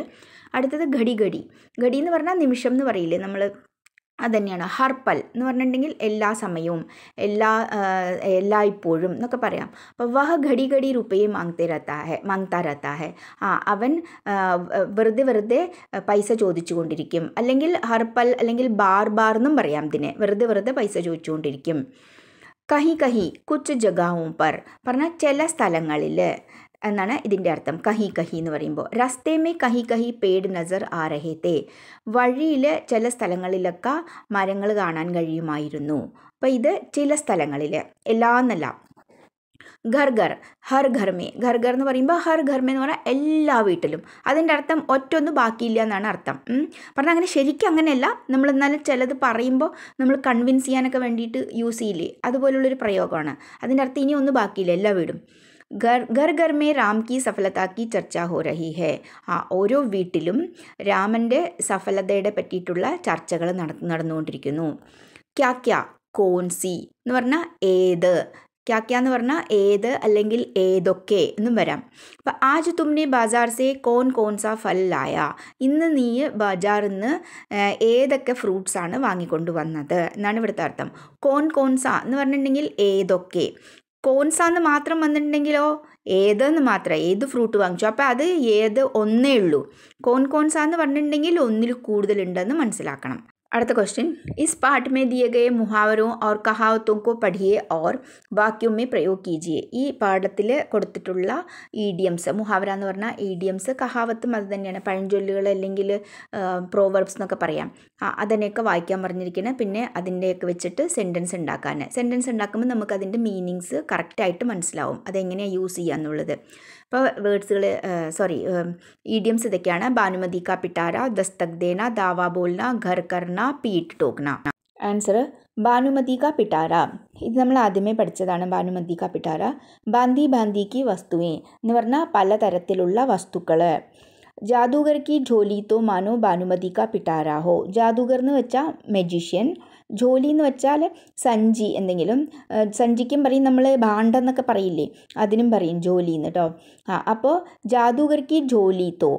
Speaker 1: അടുത്തത് ഘടി ഘടി ഘടി എന്ന് പറഞ്ഞാൽ നിമിഷം എന്ന് പറയില്ലേ നമ്മൾ അതുതന്നെയാണ് ഹർപ്പൽ എന്ന് പറഞ്ഞിട്ടുണ്ടെങ്കിൽ എല്ലാ സമയവും എല്ലാ എല്ലായ്പ്പോഴും എന്നൊക്കെ പറയാം അപ്പോൾ വഹ ഘടി ഘടി രൂപയെ മാങ്തേ രത്താ മാങ്താ രത്താ ആ അവൻ വെറുതെ വെറുതെ പൈസ ചോദിച്ചുകൊണ്ടിരിക്കും അല്ലെങ്കിൽ ഹർപ്പൽ അല്ലെങ്കിൽ ബാർ ബാർ എന്നും പറയാം ഇതിനെ വെറുതെ വെറുതെ പൈസ ചോദിച്ചുകൊണ്ടിരിക്കും കഹി കഹി കുച്ച് ജഗാവും പർ പറഞ്ഞാൽ ചില സ്ഥലങ്ങളിൽ എന്നാണ് ഇതിൻ്റെ അർത്ഥം കഹി കഹി എന്ന് പറയുമ്പോൾ റസ്തേമേ കഹി കഹി പേട് നസർ ആരഹേത്തെ വഴിയിൽ ചില സ്ഥലങ്ങളിലൊക്കെ മരങ്ങൾ കാണാൻ കഴിയുമായിരുന്നു അപ്പോൾ ഇത് ചില സ്ഥലങ്ങളിൽ എന്നല്ല ഘർ ഘർ ഹർ ഘർമേ ഘർ ഘർ എന്ന് പറയുമ്പോൾ ഹർ ഘർമേ എന്ന് പറഞ്ഞാൽ എല്ലാ വീട്ടിലും അതിൻ്റെ അർത്ഥം ഒറ്റൊന്നും ബാക്കിയില്ല എന്നാണ് അർത്ഥം പറഞ്ഞാൽ അങ്ങനെ ശരിക്കും അങ്ങനെയല്ല നമ്മൾ എന്നാലും ചിലത് പറയുമ്പോൾ നമ്മൾ കൺവിൻസ് ചെയ്യാനൊക്കെ വേണ്ടിയിട്ട് യൂസ് ചെയ്യില്ലേ അതുപോലുള്ളൊരു പ്രയോഗമാണ് അതിൻ്റെ അർത്ഥം ഇനി ഒന്നും ബാക്കിയില്ല എല്ലാ വീടും घर घर घर में റാം കി സഫലതാക്കി ചർച്ച ഹോ റഹി ഹെ ആ ഓരോ വീട്ടിലും രാമൻ്റെ സഫലതയുടെ പറ്റിയിട്ടുള്ള ചർച്ചകൾ നട നടന്നുകൊണ്ടിരിക്കുന്നു ക്യാ ക്യാ കോൺസി എന്ന് പറഞ്ഞാൽ ഏത് ക്യാ എന്ന് പറഞ്ഞാൽ ഏത് അല്ലെങ്കിൽ ഏതൊക്കെ എന്നും വരാം അപ്പം ആജ് തുമ്നെ ബജാർ സേ കോൺ കോൺ സാ ഫൽ ഇന്ന് നീ ബാജാറിൽ നിന്ന് ഏതൊക്കെ ഫ്രൂട്ട്സ് ആണ് വാങ്ങിക്കൊണ്ട് വന്നത് എന്നാണ് ഇവിടുത്തെ അർത്ഥം കോൺ കോൺസ എന്ന് പറഞ്ഞിട്ടുണ്ടെങ്കിൽ ഏതൊക്കെ കോൺസാന്ന് മാത്രം വന്നിട്ടുണ്ടെങ്കിലോ ഏതെന്ന് മാത്രം ഏത് ഫ്രൂട്ട് വാങ്ങിച്ചു അപ്പോൾ അത് ഏത് ഒന്നേ ഉള്ളൂ കോൺ കോൺസാന്ന് പറഞ്ഞിട്ടുണ്ടെങ്കിൽ ഒന്നിൽ കൂടുതലുണ്ടെന്ന് മനസ്സിലാക്കണം अर्थ क्वेश्चन इस पाठ में दिए गए मुहावरों और कहावतों को पढ़िए और वाक्यों में प्रयोग कीजिए ई പാഠത്തിൽ കൊടുത്തിട്ടുള്ള ഇഡിയംസ് മുഹാവര എന്ന് പറഞ്ഞാൽ ഇഡിയംസ് കഹാവത്തും അത് തന്നെയാണ് പഴഞ്ചൊല്ലുകൾ അല്ലെങ്കിൽ പ്രോവർബ്സ് എന്നൊക്കെ പറയാം അതിനെയൊക്കെ വായിക്കാൻ പറഞ്ഞിരിക്കുന്നത് പിന്നെ അതിൻ്റെയൊക്കെ വെച്ചിട്ട് സെൻറ്റൻസ് ഉണ്ടാക്കാൻ സെൻറ്റൻസ് ഉണ്ടാക്കുമ്പോൾ നമുക്ക് അതിൻ്റെ മീനിങ്സ് കറക്റ്റായിട്ട് മനസ്സിലാവും അതെങ്ങനെയാണ് യൂസ് ചെയ്യുക എന്നുള്ളത് अब वेड्स सॉरी इडियमस भानुमति का पिटार दस्तक देना दावा बोलना घर करना पीट टोकना आंसर भानुमति का पिटार इत नाम आदमें पढ़ा भानुमति का पिटार बांदी बांदी की वस्तुएं पल तरह वस्तु जादूगर की झोली तो मानो भानुमति का पिटारा हो जादूगर वच मेजीष्यन ജോലി എന്ന് വെച്ചാൽ സഞ്ചി എന്തെങ്കിലും സഞ്ചിക്കും പറയും നമ്മൾ ഭാണ്ട എന്നൊക്കെ പറയില്ലേ അതിനും പറയും ജോലി എന്ന് കേട്ടോ ആ അപ്പോൾ ജാദൂഗർക്ക് ജോലി തോ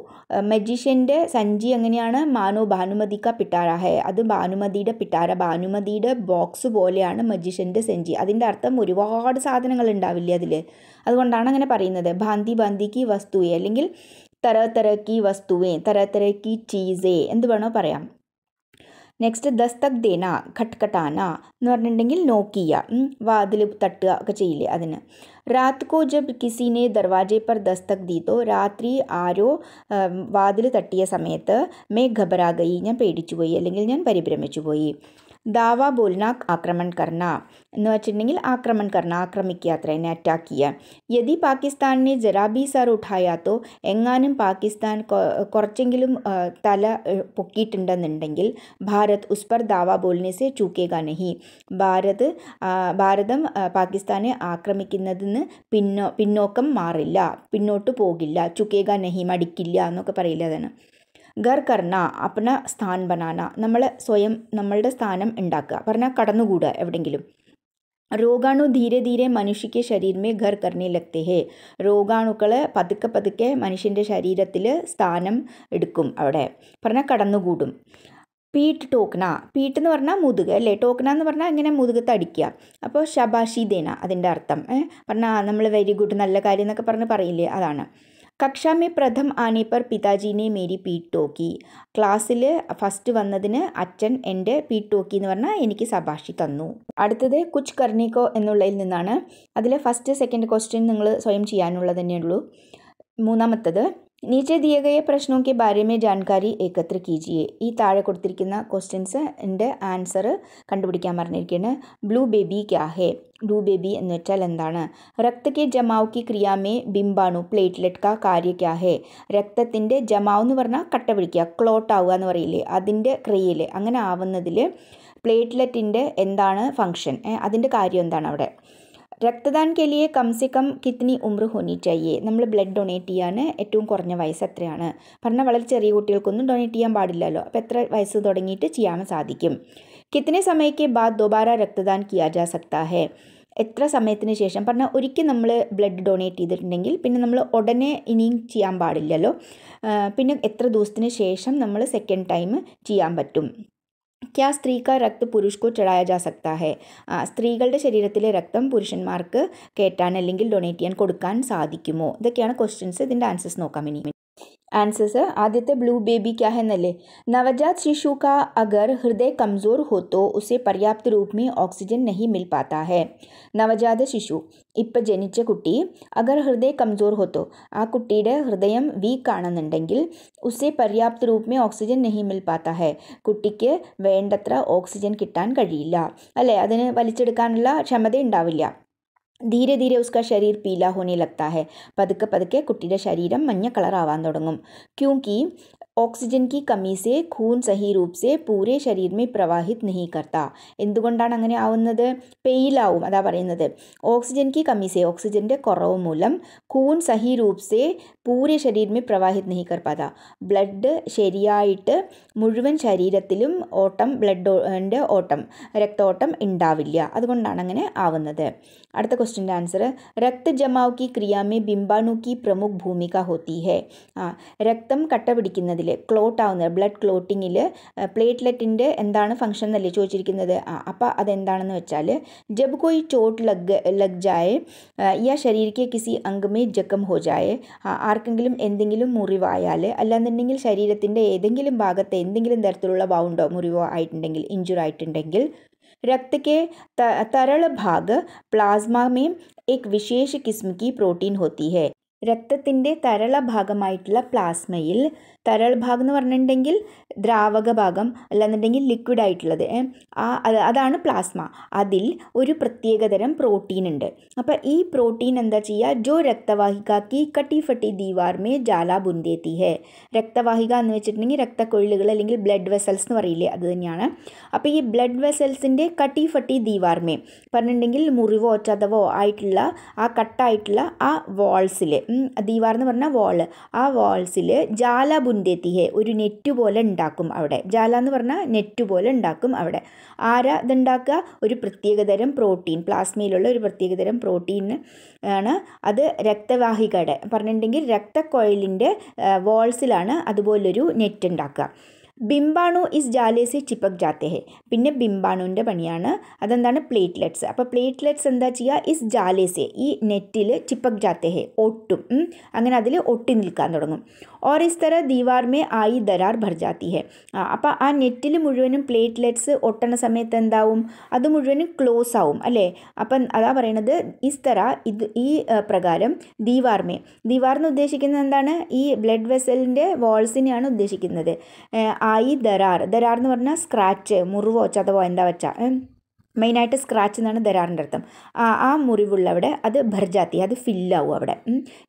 Speaker 1: മജീഷ്യൻ്റെ സഞ്ചി എങ്ങനെയാണ് മാനോ ഭാനുമതിക്ക പിട്ടാര ഹേ അത് ഭാനുമതിയുടെ പിട്ടാര ഭാനുമതിയുടെ ബോക്സ് പോലെയാണ് മജീഷ്യൻ്റെ സഞ്ചി അതിൻ്റെ അർത്ഥം ഒരുപാട് സാധനങ്ങൾ ഉണ്ടാവില്ലേ അതിൽ അതുകൊണ്ടാണ് അങ്ങനെ പറയുന്നത് ഭാന്തി ഭാന്തിക്ക് വസ്തുവേ അല്ലെങ്കിൽ തര തരക്കി വസ്തുവേ തര തരക്കി ചീസേ എന്ത് വേണോ പറയാം നെക്സ്റ്റ് ദസ്തക് ദേന ഘട്ട്കട്ടാന എന്ന് പറഞ്ഞിട്ടുണ്ടെങ്കിൽ നോക്കിയ വാതിൽ തട്ടുക ഒക്കെ ചെയ്യില്ലേ അതിന് രാത് കോ ജബ് കിസിനെ ദർവാജെ പർ ദസ്തക് ദീതോ രാത്രി ആരോ വാതിൽ തട്ടിയ സമയത്ത് മേ ഘബറാഗയി ഞാൻ പേടിച്ചു പോയി അല്ലെങ്കിൽ ഞാൻ പരിഭ്രമിച്ചു പോയി ദാവ ബോൽന ആക്രമൺ കർണ എന്ന് വെച്ചിട്ടുണ്ടെങ്കിൽ ആക്രമൺ കർണ ആക്രമിക്കുക അത്ര എന്നെ അറ്റാക്ക് ചെയ്യുക യദി പാകിസ്ഥാനെ ജറാബി സാർ ഉഠായാത്തോ എങ്ങാനും പാകിസ്ഥാൻ കുറച്ചെങ്കിലും തല പൊക്കിയിട്ടുണ്ടെന്നുണ്ടെങ്കിൽ ഭാരത് ഉസ്പർ പർ ദാവ ബോൽനെ സെ ചൂക്കേക നഹി ഭാരത് ഭാരതം പാകിസ്ഥാനെ ആക്രമിക്കുന്നതിന് പിന്നോ പിന്നോക്കം മാറില്ല പിന്നോട്ട് പോകില്ല ചുക്കേക നഹി മടിക്കില്ല എന്നൊക്കെ പറയില്ല അതാണ് ഗർ അപ്ന സ്ഥാൻ ബനാന നമ്മൾ സ്വയം നമ്മളുടെ സ്ഥാനം ഉണ്ടാക്കുക പറഞ്ഞാൽ കടന്നുകൂടുക എവിടെങ്കിലും രോഗാണു ധീരെ ധീരെ മനുഷ്യക്ക് ശരീരമേ ഘർ കർണി ലഗ്തേ രോഗാണുക്കൾ പതുക്കെ പതുക്കെ മനുഷ്യൻ്റെ ശരീരത്തിൽ സ്ഥാനം എടുക്കും അവിടെ പറഞ്ഞാൽ കടന്നുകൂടും പീട്ട് ടോക്കന പീട്ട് എന്ന് പറഞ്ഞാൽ മുതുക അല്ലേ ടോക്കന എന്ന് പറഞ്ഞാൽ ഇങ്ങനെ മുതുക് തടിക്കുക അപ്പോൾ ശബാഷി അതിൻ്റെ അർത്ഥം പറഞ്ഞാൽ നമ്മൾ വെരി ഗുഡ് നല്ല കാര്യം എന്നൊക്കെ പറഞ്ഞ് പറയില്ലേ അതാണ് കക്ഷാ മേ പ്രഥം ആനെ പിതാജീനെ മേരി പീട്ട് ടോക്കി ക്ലാസ്സിൽ ഫസ്റ്റ് വന്നതിന് അച്ഛൻ എൻ്റെ പീട്ട് ടോക്കി എന്ന് പറഞ്ഞാൽ എനിക്ക് സഭാഷി തന്നു അടുത്തത് കുച്ച് കർണിക്കോ എന്നുള്ളതിൽ നിന്നാണ് അതിൽ ഫസ്റ്റ് സെക്കൻഡ് ക്വസ്റ്റ്യൻ നിങ്ങൾ സ്വയം ചെയ്യാനുള്ളത് തന്നെയുള്ളൂ മൂന്നാമത്തത് नीचे दिए गए प्रश्नों के बारे में जानकारी एकत्र कीजिए ഈ താഴെ കൊടുത്തിരിക്കുന്ന എൻ്റെ ആൻസർ കണ്ടുപിടിക്കാൻ പറഞ്ഞിരിക്കുകയാണ് ബ്ലൂ ബേബി ക്യാഹേ ബ്ലൂ ബേബി എന്ന് വെച്ചാൽ എന്താണ് രക്തക്കെ ജമാവ് ക്രിയാമേ ബിംബാണു പ്ലേറ്റ്ലെറ്റ് കാ കാര്യ ക്യാ രക്തത്തിൻ്റെ ജമാവ് എന്ന് പറഞ്ഞാൽ കട്ട പിടിക്കുക ക്ലോട്ട് ആവുക എന്ന് പറയില്ലേ അതിൻ്റെ ക്രിയയിൽ അങ്ങനെ ആവുന്നതിൽ പ്ലേറ്റ്ലെറ്റിൻ്റെ എന്താണ് ഫങ്ഷൻ അതിൻ്റെ കാര്യം എന്താണ് അവിടെ രക്തദാൻ കെ ലിയെ കം കം കിത്നി ഉമ്ര ഹോനി ചെയ്യേ നമ്മൾ ബ്ലഡ് ഡൊണേറ്റ് ചെയ്യാൻ ഏറ്റവും കുറഞ്ഞ വയസ്സ് എത്രയാണ് പറഞ്ഞാൽ വളരെ ചെറിയ കുട്ടികൾക്കൊന്നും ഡൊണേറ്റ് ചെയ്യാൻ പാടില്ലല്ലോ അപ്പോൾ എത്ര വയസ്സ് തുടങ്ങിയിട്ട് ചെയ്യാൻ സാധിക്കും കിത്തനെ സമയക്ക് ബാദ് ദോബാര രക്തദാൻ കിയാ ജാ സക്താ ഹെ എത്ര സമയത്തിന് ശേഷം പറഞ്ഞാൽ ഒരിക്കൽ നമ്മൾ ബ്ലഡ് ഡൊണേറ്റ് ചെയ്തിട്ടുണ്ടെങ്കിൽ പിന്നെ നമ്മൾ ഉടനെ ഇനിയും ചെയ്യാൻ പാടില്ലല്ലോ പിന്നെ എത്ര ദിവസത്തിന് ശേഷം നമ്മൾ സെക്കൻഡ് ടൈം ചെയ്യാൻ പറ്റും क्या സ്ത്രീ കാ രക്ത് പുരുഷ് കോ ചടായ ജാ സക്താ ഹെ സ്ത്രീകളുടെ ശരീരത്തിലെ രക്തം പുരുഷന്മാർക്ക് കയറ്റാൻ അല്ലെങ്കിൽ ഡൊണേറ്റ് ചെയ്യാൻ കൊടുക്കാൻ സാധിക്കുമോ ഇതൊക്കെയാണ് ക്വസ്റ്റ്യൻസ് ഇതിൻ്റെ ആൻസേഴ്സ് നോക്കാം ഇനി आंसर है आदित्य ब्लू बेबी क्या है नले नवजात शिशु का अगर हृदय कमज़ोर हो तो उसे पर्याप्त रूप में ऑक्सीजन नहीं मिल पाता है नवजात शिशु इप जनच कुटी अगर हृदय कमज़ोर हो तो आ कुटी हृदय वीक आना उसे पर्याप्त रूप में ऑक्सीजन नहीं मिल पाता है कुटी के वेत्र ऑक्सीजन किटा कह अल अलचान्ल क्षमता ധീരെ ധീരെ ഉസ്ക ശരീർ പീലാ ഹോനെ ലഗ്താ പതുക്കെ പതുക്കെ കുട്ടിയുടെ ശരീരം മഞ്ഞ കളർ ആവാൻ തുടങ്ങും ക്യൂക്കി ഓക്സിജन കി കമി से സഹി रूप പൂരെ ശരീരമേ പ്രവാഹിത് നഹി കർത്ത എന്തുകൊണ്ടാണ് അങ്ങനെ ആവുന്നത് പെയിലാവും അതാ പറയുന്നത് ഓക്സിജൻ കി കമീസെ ഓക്സിജൻ്റെ കുറവ് മൂലം ഖൂൻ സഹി രൂപ്സെ പൂരെ ശരീരമേ പ്രവാഹിത് നഹി കർപ്പത ബ്ലഡ് ശരിയായിട്ട് മുഴുവൻ ശരീരത്തിലും ഓട്ടം ബ്ലഡിൻ്റെ ഓട്ടം രക്തോട്ടം ഉണ്ടാവില്ല അതുകൊണ്ടാണ് അങ്ങനെ ആവുന്നത് അടുത്ത ക്വസ്റ്റിൻ്റെ ആൻസർ രക്ത ജമാവ് കി ക്രിയാമേ ബിംബാണു കി പ്രമുഖ ഭൂമിക ഹോത്തി ഹെ ആ രക്തം കട്ട പിടിക്കുന്നത് അതിൽ ക്ലോട്ട് ആവുന്നത് ബ്ലഡ് ക്ലോട്ടിങ്ങിൽ പ്ലേറ്റ്ലെറ്റിൻ്റെ എന്താണ് ഫംഗ്ഷൻ എന്നല്ലേ ചോദിച്ചിരിക്കുന്നത് ആ അപ്പോൾ അതെന്താണെന്ന് വെച്ചാൽ ജബ് കോയി ചോട്ട് ലഗ് ലഗ് ജായേ യാ ശരീരക്ക് കിസി അംഗമേ ജക്കം ഹോ ജായേ ആർക്കെങ്കിലും എന്തെങ്കിലും മുറിവായാൽ അല്ലാന്നുണ്ടെങ്കിൽ ശരീരത്തിൻ്റെ ഏതെങ്കിലും ഭാഗത്തെ എന്തെങ്കിലും തരത്തിലുള്ള ബൗണ്ടോ മുറിവോ ആയിട്ടുണ്ടെങ്കിൽ ഇഞ്ചുറി ആയിട്ടുണ്ടെങ്കിൽ रक्त തരള तरल भाग प्लाज्मा വിശേഷ एक विशेष किस्म की प्रोटीन होती है രക്തത്തിൻ്റെ തരള ഭാഗമായിട്ടുള്ള പ്ലാസ്മയിൽ തരൾ ഭാഗം എന്ന് പറഞ്ഞിട്ടുണ്ടെങ്കിൽ ദ്രാവക ഭാഗം അല്ലാന്നുണ്ടെങ്കിൽ ലിക്വിഡ് ആയിട്ടുള്ളത് ആ അതാണ് പ്ലാസ്മ അതിൽ ഒരു പ്രത്യേകതരം പ്രോട്ടീൻ ഉണ്ട് അപ്പോൾ ഈ പ്രോട്ടീൻ എന്താ ചെയ്യുക ജോ രക്തവാഹികാക്കി കട്ടി ഫട്ടി ദീവാർമേ ജാല ബുന്ദേത്തി ഹേ രക്തവാഹിക എന്ന് വെച്ചിട്ടുണ്ടെങ്കിൽ രക്തക്കൊഴിലുകൾ അല്ലെങ്കിൽ ബ്ലഡ് വെസൽസ് എന്ന് പറയില്ലേ അത് തന്നെയാണ് അപ്പോൾ ഈ ബ്ലഡ് വെസൽസിൻ്റെ കട്ടി ഫട്ടി ദീവാർമേ പറഞ്ഞിട്ടുണ്ടെങ്കിൽ മുറിവോ ചതവോ ആയിട്ടുള്ള ആ കട്ടായിട്ടുള്ള ആ വാൾസിൽ ദീവാർ എന്ന് പറഞ്ഞാൽ വാള് ആ വാൾസിൽ ജാല ബുന്ദേത്തിഹെ ഒരു നെറ്റ് പോലെ ഉണ്ടാക്കും അവിടെ ജാല എന്ന് പറഞ്ഞാൽ നെറ്റ് പോലെ ഉണ്ടാക്കും അവിടെ ആരാ ഇതുണ്ടാക്കുക ഒരു പ്രത്യേകതരം പ്രോട്ടീൻ പ്ലാസ്മയിലുള്ള ഒരു പ്രത്യേകതരം പ്രോട്ടീൻ ആണ് അത് രക്തവാഹികയുടെ പറഞ്ഞിട്ടുണ്ടെങ്കിൽ രക്തക്കൊഴലിൻ്റെ വോൾസിലാണ് അതുപോലൊരു നെറ്റ് ഉണ്ടാക്കുക ബിംബാണു ഈ ജാലേസി ചിപ്പക് ജാത്തേഹെ പിന്നെ ബിംബാണുവിൻ്റെ പണിയാണ് അതെന്താണ് പ്ലേറ്റ്ലെറ്റ്സ് അപ്പോൾ പ്ലേറ്റ്ലെറ്റ്സ് എന്താ ചെയ്യുക ഇസ് ജാലേസെ ഈ നെറ്റിൽ ചിപ്പക് ജാത്തേഹെ ഒട്ടും അങ്ങനെ അതിൽ ഒട്ടി നിൽക്കാൻ തുടങ്ങും ഓർ ഇസ് തര ദീവാർമേ ആയി ദരാർ ഭർജാത്തി ഹെ അപ്പോൾ ആ നെറ്റിൽ മുഴുവനും പ്ലേറ്റ്ലെറ്റ്സ് ഒട്ടണ സമയത്ത് എന്താവും അത് മുഴുവനും ക്ലോസ് ആവും അല്ലേ അപ്പം അതാ പറയണത് ഇസ് തര ഇത് ഈ പ്രകാരം ദീവാർമേ ദീവാർ എന്ന് ഉദ്ദേശിക്കുന്നത് എന്താണ് ഈ ബ്ലഡ് വെസലിൻ്റെ വാൾസിനെയാണ് ഉദ്ദേശിക്കുന്നത് ആ ആയി ദരാർ ദരാർ എന്ന് പറഞ്ഞാൽ സ്ക്രാച്ച് മുറിവോ ചതവോ എന്താ വെച്ചാൽ മെയിനായിട്ട് സ്ക്രാച്ച് എന്നാണ് ദരാറിൻ്റെ അർത്ഥം ആ ആ മുറിവുള്ള അവിടെ അത് ഭർജാത്തി അത് ഫില്ലാവും അവിടെ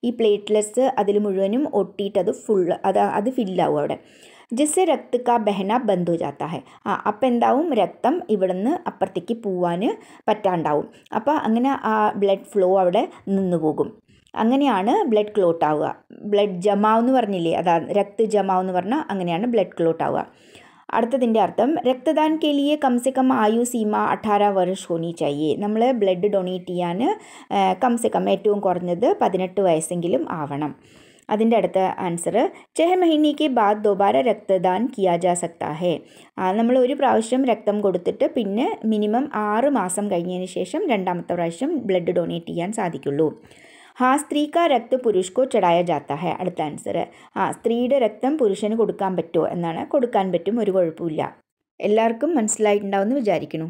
Speaker 1: ഈ പ്ലേറ്റ്ലെസ് അതിൽ മുഴുവനും ഒട്ടിയിട്ട് അത് ഫുള്ള് അത് അത് ഫില്ലാവും അവിടെ ജസ് രക്ത കാ ബഹന ബന്ദ് ഹോ ആ അപ്പം എന്താവും രക്തം ഇവിടെ നിന്ന് അപ്പുറത്തേക്ക് പോവാൻ പറ്റാണ്ടാവും അപ്പം അങ്ങനെ ആ ബ്ലഡ് ഫ്ലോ അവിടെ നിന്നു പോകും അങ്ങനെയാണ് ബ്ലഡ് ക്ലോട്ട് ആവുക ബ്ലഡ് ജമാവ് എന്ന് പറഞ്ഞില്ലേ അതാ രക്ത ജമാവ് എന്ന് പറഞ്ഞാൽ അങ്ങനെയാണ് ബ്ലഡ് ക്ലോട്ട് ആവുക അടുത്തതിൻ്റെ അർത്ഥം രക്തദാന കെലിയെ കംസെ കം ആയു സീമ അഠാര വർഷ് ഹോനി ചായേ നമ്മൾ ബ്ലഡ് ഡൊണേറ്റ് ചെയ്യാൻ കംസെ കം ഏറ്റവും കുറഞ്ഞത് പതിനെട്ട് വയസ്സെങ്കിലും ആവണം അതിൻ്റെ അടുത്ത ആൻസർ ചെഹ മഹിനിക്ക് ബാദ് ദോബാര രക്തദാൻ കിയാജാ സക്താഹേ നമ്മൾ ഒരു പ്രാവശ്യം രക്തം കൊടുത്തിട്ട് പിന്നെ മിനിമം ആറ് മാസം കഴിഞ്ഞതിന് ശേഷം രണ്ടാമത്തെ പ്രാവശ്യം ബ്ലഡ് ഡൊണേറ്റ് ചെയ്യാൻ സാധിക്കുള്ളൂ ആ സ്ത്രീ കാ രക്ത പുരുഷ്കോ ചടായ ജാത്ത ഹെ അടുത്ത ആൻസർ ആ സ്ത്രീയുടെ രക്തം പുരുഷന് കൊടുക്കാൻ പറ്റുമോ എന്നാണ് കൊടുക്കാൻ പറ്റും ഒരു കുഴപ്പമില്ല എല്ലാവർക്കും മനസ്സിലായിട്ടുണ്ടാവുമെന്ന് വിചാരിക്കുന്നു